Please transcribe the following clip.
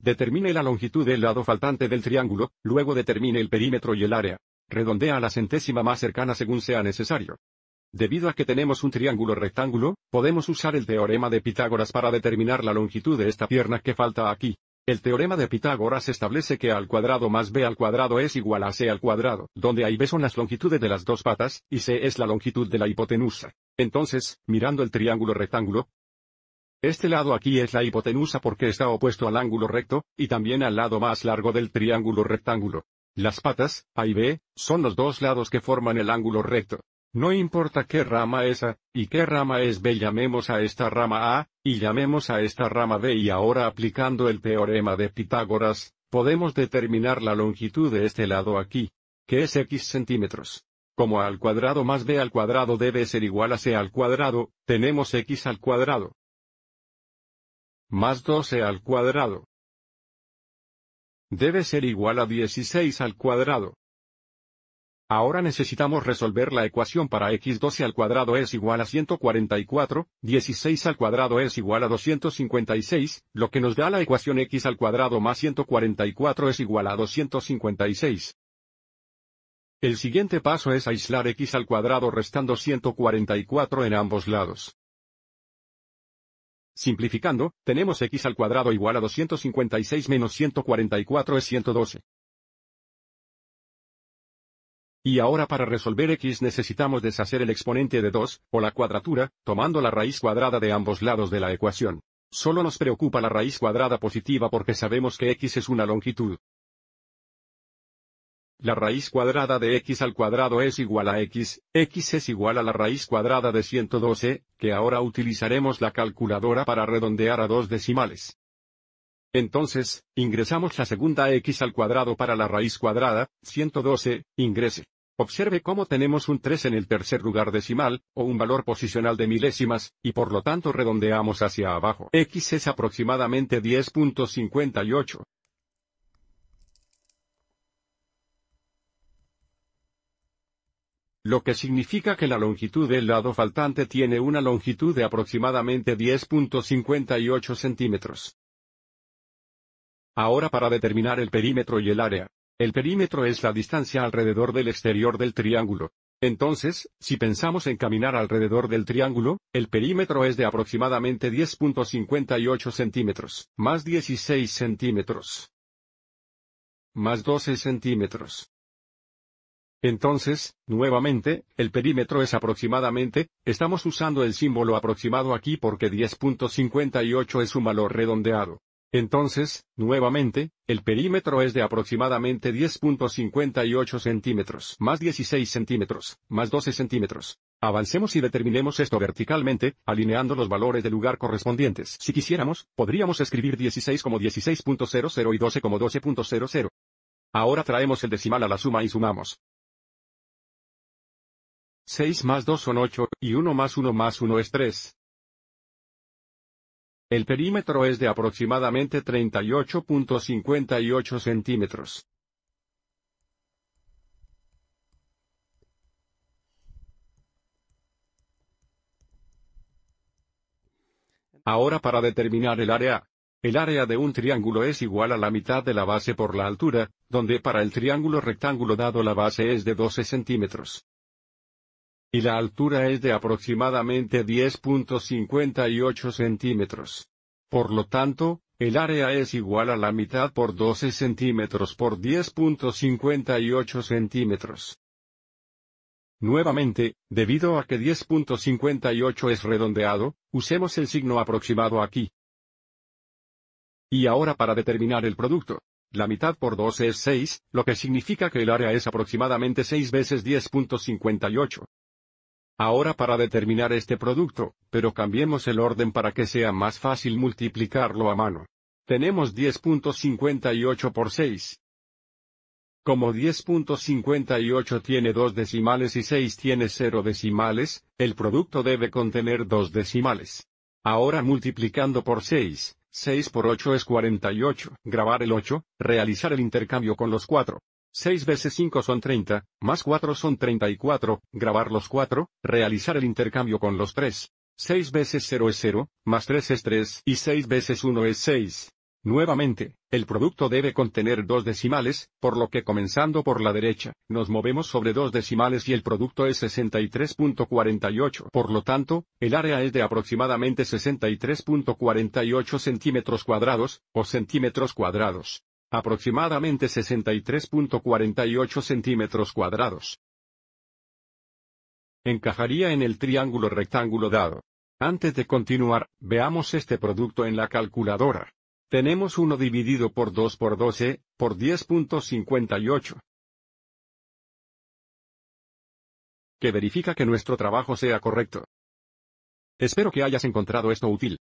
Determine la longitud del lado faltante del triángulo, luego determine el perímetro y el área. Redondea a la centésima más cercana según sea necesario. Debido a que tenemos un triángulo rectángulo, podemos usar el teorema de Pitágoras para determinar la longitud de esta pierna que falta aquí. El teorema de Pitágoras establece que a al cuadrado más b al cuadrado es igual a c al cuadrado, donde a y b son las longitudes de las dos patas, y c es la longitud de la hipotenusa. Entonces, mirando el triángulo rectángulo, este lado aquí es la hipotenusa porque está opuesto al ángulo recto, y también al lado más largo del triángulo rectángulo. Las patas, A y B, son los dos lados que forman el ángulo recto. No importa qué rama es A, y qué rama es B llamemos a esta rama A, y llamemos a esta rama B y ahora aplicando el teorema de Pitágoras, podemos determinar la longitud de este lado aquí, que es x centímetros. Como A al cuadrado más B al cuadrado debe ser igual a C al cuadrado, tenemos x al cuadrado más 12 al cuadrado. Debe ser igual a 16 al cuadrado. Ahora necesitamos resolver la ecuación para x12 al cuadrado es igual a 144, 16 al cuadrado es igual a 256, lo que nos da la ecuación x al cuadrado más 144 es igual a 256. El siguiente paso es aislar x al cuadrado restando 144 en ambos lados. Simplificando, tenemos x al cuadrado igual a 256 menos 144 es 112. Y ahora para resolver x necesitamos deshacer el exponente de 2, o la cuadratura, tomando la raíz cuadrada de ambos lados de la ecuación. Solo nos preocupa la raíz cuadrada positiva porque sabemos que x es una longitud. La raíz cuadrada de x al cuadrado es igual a x, x es igual a la raíz cuadrada de 112, que ahora utilizaremos la calculadora para redondear a dos decimales. Entonces, ingresamos la segunda x al cuadrado para la raíz cuadrada, 112, ingrese. Observe cómo tenemos un 3 en el tercer lugar decimal, o un valor posicional de milésimas, y por lo tanto redondeamos hacia abajo. X es aproximadamente 10.58. lo que significa que la longitud del lado faltante tiene una longitud de aproximadamente 10.58 centímetros. Ahora para determinar el perímetro y el área. El perímetro es la distancia alrededor del exterior del triángulo. Entonces, si pensamos en caminar alrededor del triángulo, el perímetro es de aproximadamente 10.58 centímetros, más 16 centímetros, más 12 centímetros. Entonces, nuevamente, el perímetro es aproximadamente, estamos usando el símbolo aproximado aquí porque 10.58 es un valor redondeado. Entonces, nuevamente, el perímetro es de aproximadamente 10.58 centímetros, más 16 centímetros, más 12 centímetros. Avancemos y determinemos esto verticalmente, alineando los valores del lugar correspondientes. Si quisiéramos, podríamos escribir 16 como 16.00 y 12 como 12.00. Ahora traemos el decimal a la suma y sumamos. 6 más 2 son 8, y 1 más 1 más 1 es 3. El perímetro es de aproximadamente 38.58 centímetros. Ahora para determinar el área. El área de un triángulo es igual a la mitad de la base por la altura, donde para el triángulo rectángulo dado la base es de 12 centímetros y la altura es de aproximadamente 10.58 centímetros. Por lo tanto, el área es igual a la mitad por 12 centímetros por 10.58 centímetros. Nuevamente, debido a que 10.58 es redondeado, usemos el signo aproximado aquí. Y ahora para determinar el producto. La mitad por 12 es 6, lo que significa que el área es aproximadamente 6 veces 10.58. Ahora para determinar este producto, pero cambiemos el orden para que sea más fácil multiplicarlo a mano. Tenemos 10.58 por 6. Como 10.58 tiene dos decimales y 6 tiene 0 decimales, el producto debe contener dos decimales. Ahora multiplicando por 6, 6 por 8 es 48, grabar el 8, realizar el intercambio con los 4, 6 veces 5 son 30, más 4 son 34, grabar los 4, realizar el intercambio con los 3. 6 veces 0 es 0, más 3 es 3 y 6 veces 1 es 6. Nuevamente, el producto debe contener dos decimales, por lo que comenzando por la derecha, nos movemos sobre dos decimales y el producto es 63.48. Por lo tanto, el área es de aproximadamente 63.48 centímetros cuadrados, o centímetros cuadrados aproximadamente 63.48 centímetros cuadrados. Encajaría en el triángulo rectángulo dado. Antes de continuar, veamos este producto en la calculadora. Tenemos 1 dividido por 2 por 12, por 10.58. Que verifica que nuestro trabajo sea correcto. Espero que hayas encontrado esto útil.